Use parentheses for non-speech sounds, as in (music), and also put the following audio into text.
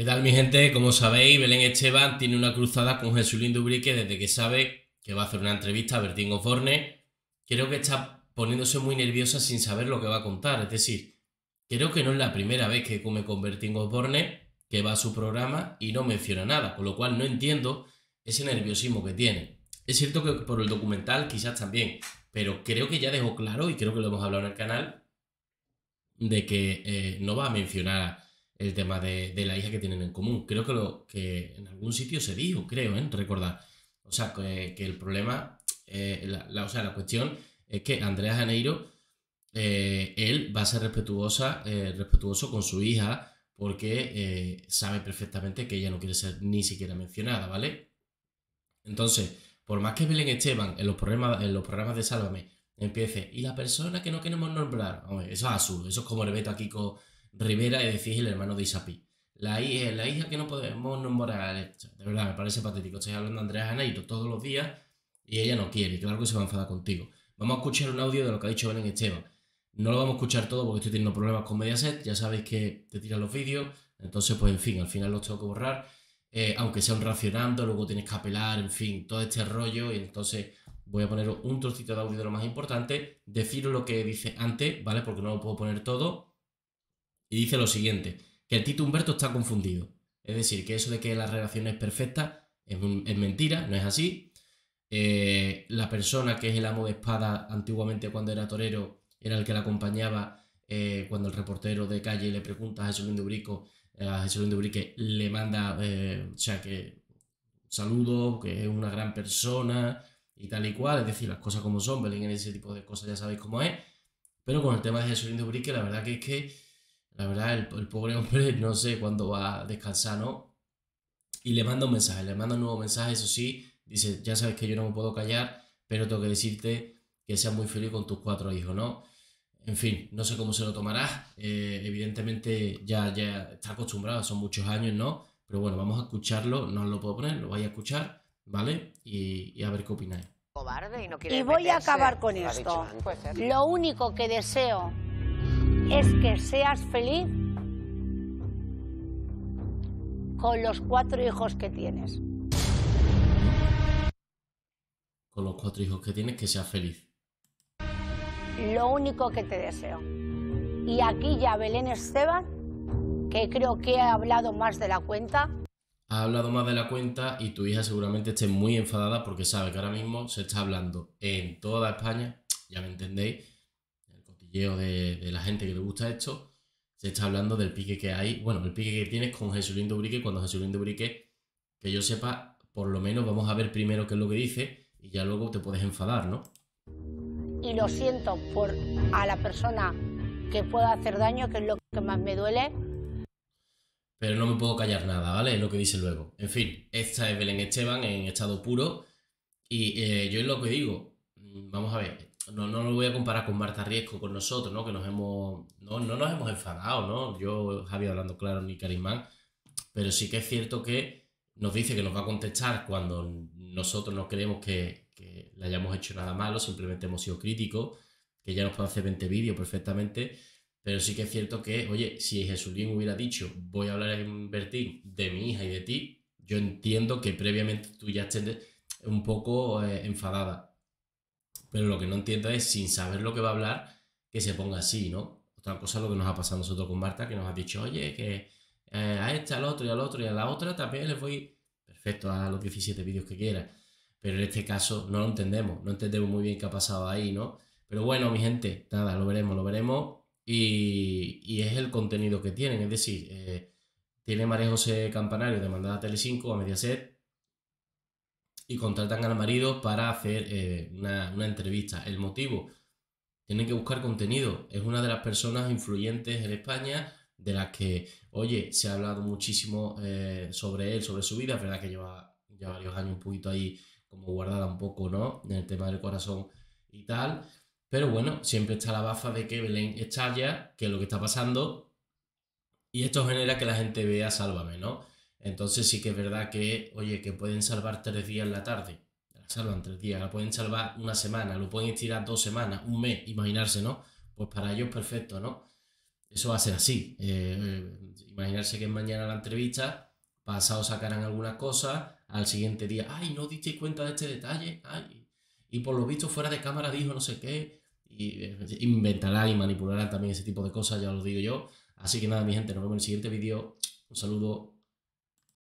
¿Qué tal mi gente? Como sabéis, Belén Esteban tiene una cruzada con Jesulín Dubrique desde que sabe que va a hacer una entrevista a Bertín Forne. Creo que está poniéndose muy nerviosa sin saber lo que va a contar. Es decir, creo que no es la primera vez que come con Bertín Forne, que va a su programa y no menciona nada, con lo cual no entiendo ese nerviosismo que tiene. Es cierto que por el documental quizás también, pero creo que ya dejó claro, y creo que lo hemos hablado en el canal, de que eh, no va a mencionar a el tema de, la hija que tienen en común. Creo que, lo, que en algún sitio se dijo, creo, ¿eh? recordar. O sea, que, el problema, eh, la, o sea, la cuestión es que Andrea Janeiro, eh, él va a ser respetuosa, eh, respetuoso con su hija porque sabe perfectamente que ella no quiere ser ni siquiera mencionada, ¿vale? Entonces, por más que Belén Esteban en los programas, en los programas de Sálvame empiece, y la persona que no queremos nombrar, hombre, eso es azul, eso es como el aquí con Rivera, y decís el hermano de Isapi. La hija, la hija que no podemos nombrar, eh, de verdad, me parece patético. Estoy hablando de Andrea Janeiro todos los días y ella no quiere, claro que se va a enfadar contigo. Vamos a escuchar un audio de lo que ha dicho Belén Esteban. No lo vamos a escuchar todo porque estoy teniendo problemas con Mediaset, ya sabéis que te tiran los vídeos, entonces pues en fin, al final los tengo que borrar, eh, aunque sea un racionando, luego tienes que apelar, en fin, todo este rollo y entonces voy a poner un trocito de audio de lo más importante, deciros lo que dice antes, ¿vale? Porque no lo puedo poner todo, y dice lo siguiente, que el Tito Humberto está confundido. Es decir, que eso de que la relación es perfecta es, mentira, no es así. Eh, la persona que es el amo de espada antiguamente cuando era torero era el que la acompañaba eh, cuando el reportero de calle le pregunta a Jesús Lindubrico, eh, a Jesús Lindubrique le manda, eh, o sea, que saludo, que es una gran persona y tal y cual, es decir, las cosas como son, Belén ese tipo de cosas ya sabéis cómo es, pero con el tema de Jesús Lindubrique la verdad que es que la verdad, el, pobre hombre (laughs) no sé cuándo va a descansar, ¿no? Y le mando un mensaje, le mando un nuevo mensaje, eso sí, dice, ya sabes que yo no me puedo callar, pero tengo que decirte que seas muy feliz con tus cuatro hijos, ¿no? En fin, no sé cómo se lo tomarás. Eh, evidentemente ya, ya está acostumbrado, son muchos años, ¿no? Pero bueno, vamos a escucharlo, no lo puedo poner, lo vais a escuchar, ¿vale? Y, a ver qué opináis. y, no voy a acabar con esto. ¿eh? Lo único que deseo es que seas feliz con los cuatro hijos que tienes. Con los cuatro hijos que tienes, que seas feliz. Lo único que te deseo. Y aquí ya Belén Esteban, que creo que ha hablado más de la cuenta. Ha hablado más de la cuenta y tu hija seguramente esté muy enfadada porque sabe que ahora mismo se está hablando en toda España, ya me entendéis, de, la gente que le gusta esto, se está hablando del pique que hay, bueno, el pique que tienes con Jesús Lindo cuando Jesús de que yo sepa, por lo menos vamos a ver primero qué es lo que dice y ya luego te puedes enfadar, ¿no? Y lo siento por a la persona que pueda hacer daño, que es lo que más me duele. Pero no me puedo callar nada, ¿vale? Es lo que dice luego. En fin, esta es Belén Esteban en estado puro. Y eh, yo es lo que digo. Mm, vamos a ver, no, lo voy a comparar con Marta Riesco, con nosotros, ¿no? Que nos hemos, no, nos hemos enfadado, ¿no? Yo, Javier hablando claro, ni Karimán. pero sí que es cierto que nos dice que nos va a contestar cuando nosotros no creemos que, le hayamos hecho nada malo, simplemente hemos sido críticos, que ya nos puede hacer 20 vídeos perfectamente, pero sí que es cierto que, oye, si Jesús Jesulín hubiera dicho, voy a hablar en Bertín de mi hija y de ti, yo entiendo que previamente tú ya estés un poco eh, enfadada pero lo que no entiendo es, sin saber lo que va a hablar, que se ponga así, ¿no? Otra cosa es lo que nos ha pasado nosotros con Marta, que nos ha dicho, oye, que eh, a este, al otro y al otro y a la otra también le voy, perfecto, a los 17 vídeos que quiera, Pero en este caso no lo entendemos, no entendemos muy bien qué ha pasado ahí, ¿no? Pero bueno, mi gente, nada, lo veremos, lo veremos. Y, es el contenido que tienen, es decir, eh, tiene María José Campanario demandada a Telecinco, a Mediaset, y contratan al marido para hacer eh, una, entrevista. El motivo, tienen que buscar contenido. Es una de las personas influyentes en España, de las que, oye, se ha hablado muchísimo eh, sobre él, sobre su vida. Es verdad que lleva ya varios años un poquito ahí como guardada un poco, ¿no? En el tema del corazón y tal. Pero bueno, siempre está la bafa de que Belén estalla, que es lo que está pasando. Y esto genera que la gente vea Sálvame, ¿no? Entonces sí que es verdad que, oye, que pueden salvar tres días en la tarde, la salvan tres días, la pueden salvar una semana, lo pueden estirar dos semanas, un mes, imaginarse, ¿no? Pues para ellos perfecto, ¿no? Eso va a ser así. Eh, eh, imaginarse que mañana la entrevista, pasado sacarán alguna cosa, al siguiente día, ay, no disteis cuenta de este detalle, ay, y por lo visto fuera de cámara dijo no sé qué, y eh, inventarán y manipularán también ese tipo de cosas, ya lo digo yo. Así que nada, mi gente, nos vemos en el siguiente vídeo. Un saludo.